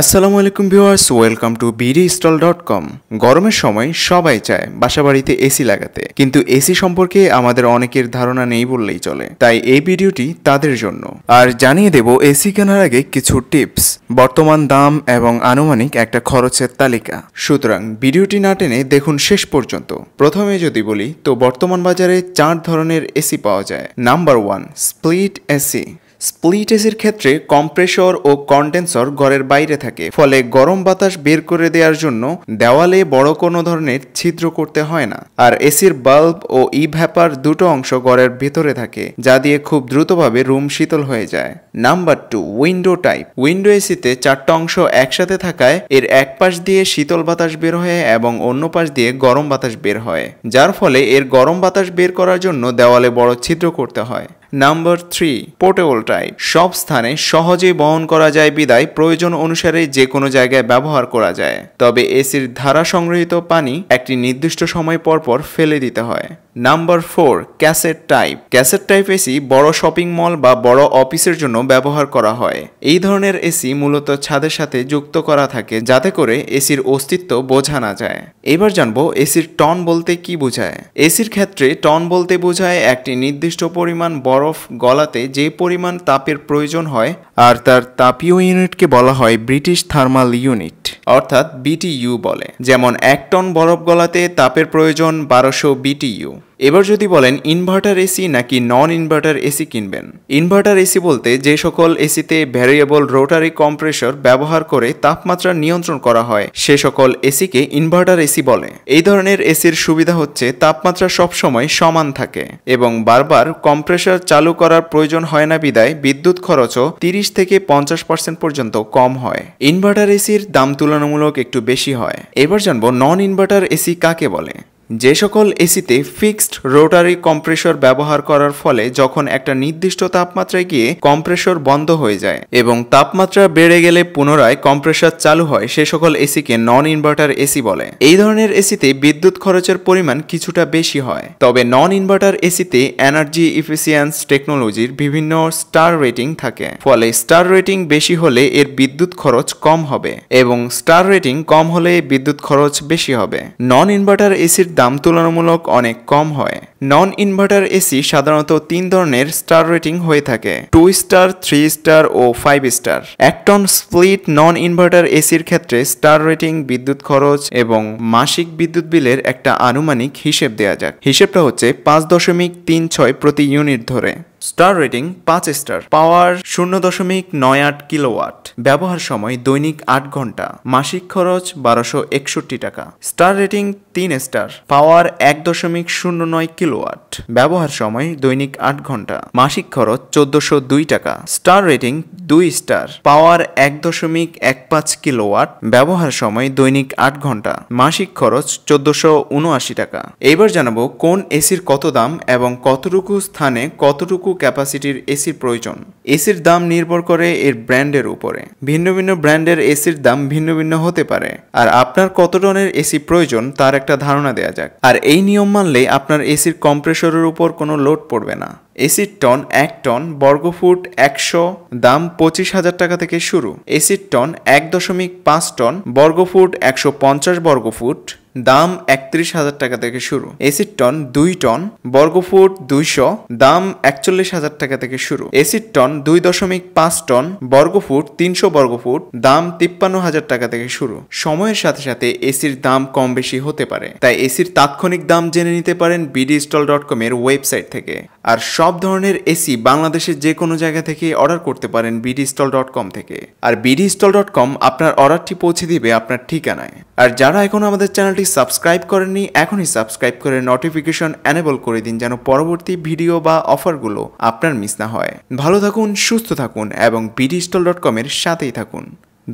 আসসালামু আলাইকুম viewers welcome to BD stall dot com গরমের সময় সবাই চায় বাসাবাড়িতে এসি লাগাতে কিন্তু এসি সম্পর্কে আমাদের অনেকের ধারণা নেই বললেই চলে তাই এই ভিডিওটি তাদের জন্য আর জানিয়ে দেব এসি কেনার আগে কিছু টিপস বর্তমান দাম এবং আনুমানিক একটা খরচের তালিকা সুতরাং ভিডিওটি না টেনে দেখুন শেষ পর্যন্ত প্রথমে যদি বলি তো বর্তমান বাজারে চার ধরনের এসি পাওয়া যায় number one split AC split এসির ক্ষেত্রে কম্প্রেসর ও কন্ডেন্সর ঘরের বাইরে থাকে ফলে গরম বাতাস বের করে দেওয়ার জন্য দেওয়ালে বড় কোনো ধরনের ছিদ্র করতে হয় না আর এসির বাল্ব ও ইভ্যাপার দুটো অংশ ঘরের ভেতরে থাকে যা দিয়ে খুব দ্রুতভাবে রুম শীতল হয়ে যায় number two window type window এসিতে চারটা অংশ একসাথে থাকায় এর এক পাশ দিয়ে শীতল বাতাস বের হয় এবং অন্য পাশ দিয়ে গরম বাতাস বের হয় যার ফলে এর গরম বাতাস বের করার জন্য দেওয়ালে বড় ছিদ্র করতে হয় নাম্বার থ্রি পোর্টেবল টাইপ সব স্থানে সহজে বহন করা যায় বিদায় প্রয়োজন অনুসারে যে কোনো জায়গায় ব্যবহার করা যায় তবে এসির ধারা সংগৃহীত পানি একটি নির্দিষ্ট সময় পরপর ফেলে দিতে হয় number four cassette type cassette type AC বড় শপিং মল বা বড় অফিসের জন্য ব্যবহার করা হয় এই ধরনের এসি মূলত ছাদের সাথে যুক্ত করা থাকে যাতে করে এসির অস্তিত্ব বোঝা না যায় এবার জানবো এসির টন বলতে কি বোঝায় এসির ক্ষেত্রে টন বলতে বোঝায় একটি নির্দিষ্ট পরিমাণ বড় বরফ গলাতে যে পরিমাণ তাপের প্রয়োজন হয় আর তার তাপীয় ইউনিটকে বলা হয় ব্রিটিশ থার্মাল ইউনিট অর্থাৎ বিটিইউ বলে যেমন এক টন বরফ গলাতে তাপের প্রয়োজন বারোশো বিটিইউ এবার যদি বলেন ইনভার্টার এসি নাকি নন ইনভার্টার এসি কিনবেন ইনভার্টার এসি বলতে যে সকল এসিতে ভ্যারিয়েবল রোটারি কম্প্রেসর ব্যবহার করে তাপমাত্রা নিয়ন্ত্রণ করা হয় সে সকল এসিকে ইনভার্টার এসি বলে এই ধরনের এসির সুবিধা হচ্ছে তাপমাত্রা সবসময় সমান থাকে এবং বারবার কম্প্রেসর চালু করার প্রয়োজন হয় না বিদায় বিদ্যুৎ খরচও তিরিশ থেকে পঞ্চাশ পার্সেন্ট পর্যন্ত কম হয় ইনভার্টার এসির দাম তুলনামূলক একটু বেশি হয় এবার জানবো নন ইনভার্টার এসি কাকে বলে যে সকল এসিতে ফিক্সড রোটারি কম্প্রেসর ব্যবহার করার ফলে যখন একটা নির্দিষ্ট তাপমাত্রায় গিয়ে কম্প্রেসর বন্ধ হয়ে যায় এবং তাপমাত্রা বেড়ে গেলে পুনরায় কম্প্রেসর চালু হয় সে সকল এসিকে নন ইনভার্টার এসি বলে এই ধরনের এসিতে বিদ্যুৎ খরচের পরিমাণ কিছুটা বেশি হয় তবে নন ইনভার্টার এসিতে এনার্জি ইফিসিয়েন্স টেকনোলজির বিভিন্ন স্টার রেটিং থাকে ফলে স্টার রেটিং বেশি হলে এর বিদ্যুৎ খরচ কম হবে এবং স্টার রেটিং কম হলে বিদ্যুৎ খরচ বেশি হবে নন ইনভার্টার এসির দাম দাম তুলনামূলক অনেক কম হয় নন ইনভার্টার এসি সাধারণত তিন ধরনের স্টার রেটিং হয়ে থাকে টু স্টার থ্রি স্টার ও ফাইভ স্টার একটন স্প্লিট নন ইনভার্টার এসির ক্ষেত্রে স্টার রেটিং বিদ্যুৎ খরচ এবং মাসিক বিদ্যুৎ বিলের একটা আনুমানিক হিসেব দেওয়া যাক হিসেবটা হচ্ছে পাঁচ দশমিক তিন ছয় প্রতি ইউনিট ধরে স্টার রেটিং পাঁচ স্টার পাওয়ার শূন্য দশমিক নয় আট কিলোওয়াট ব্যবহার সময় দৈনিক আট ঘন্টা মাসিক খরচ বারোশো একষট্টি টাকা স্টার রেটিং তিন স্টার পাওয়ার এক দশমিক শূন্য নয় কিলো কিলোওয়াট ব্যবহার সময় দৈনিক আট ঘন্টা মাসিক খরচ চোদ্দশো দুই টাকা স্টার রেটিং দুই স্টার পাওয়ার এক দশমিক এক পাঁচ কিলোওয়াট ব্যবহার সময় দৈনিক আট ঘন্টা মাসিক খরচ চোদ্দশো উনআশি টাকা এবার জানাবো কোন এসির কত দাম এবং কতটুকু স্থানে কতটুকু ক্যাপাসিটির এসির প্রয়োজন এসির দাম নির্ভর করে এর ব্র্যান্ডের উপরে ভিন্ন ভিন্ন ব্র্যান্ডের এসির দাম ভিন্ন ভিন্ন হতে পারে আর আপনার কত ধরনের এসি প্রয়োজন তার একটা ধারণা দেয়া যাক আর এই নিয়ম মানলে আপনার এসির এসির কম্প্রেসরের উপর কোনো লোড পড়বে না এসির টন এক টন বর্গফুট একশো দাম পঁচিশ হাজার টাকা থেকে শুরু এসির টন এক দশমিক পাঁচ টন বর্গফুট একশো পঞ্চাশ বর্গফুট দাম একত্রিশ হাজার টাকা থেকে শুরু এসিড টন দুই টন বর্গফুট দুইশো দাম একচল্লিশ হাজার টাকা থেকে শুরু এসিড টন দুই দশমিক পাঁচ টন বর্গফুট তিনশো বর্গফুট দাম তিপ্পান্ন হাজার টাকা থেকে শুরু সময়ের সাথে সাথে এসির দাম কম বেশি হতে পারে তাই এসির তাৎক্ষণিক দাম জেনে নিতে পারেন বিডি স্টল ডট কম এর ওয়েবসাইট থেকে আর সব ধরনের এসি বাংলাদেশের যে কোনো জায়গা থেকে অর্ডার করতে পারেন বিডি স্টল ডট কম থেকে আর বিডি স্টল ডট কম আপনার অর্ডারটি পৌঁছে দিবে আপনার ঠিকানায় আর যারা এখন আমাদের চ্যানেলটি যদি সাবস্ক্রাইব করেননি এখনই সাবস্ক্রাইব করে নোটিফিকেশন অ্যানেবল করে দিন যেন পরবর্তী ভিডিও বা অফারগুলো আপনার মিস না হয় ভালো থাকুন সুস্থ থাকুন এবং বিডি স্টল ডট কমের সাথেই থাকুন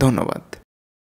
ধন্যবাদ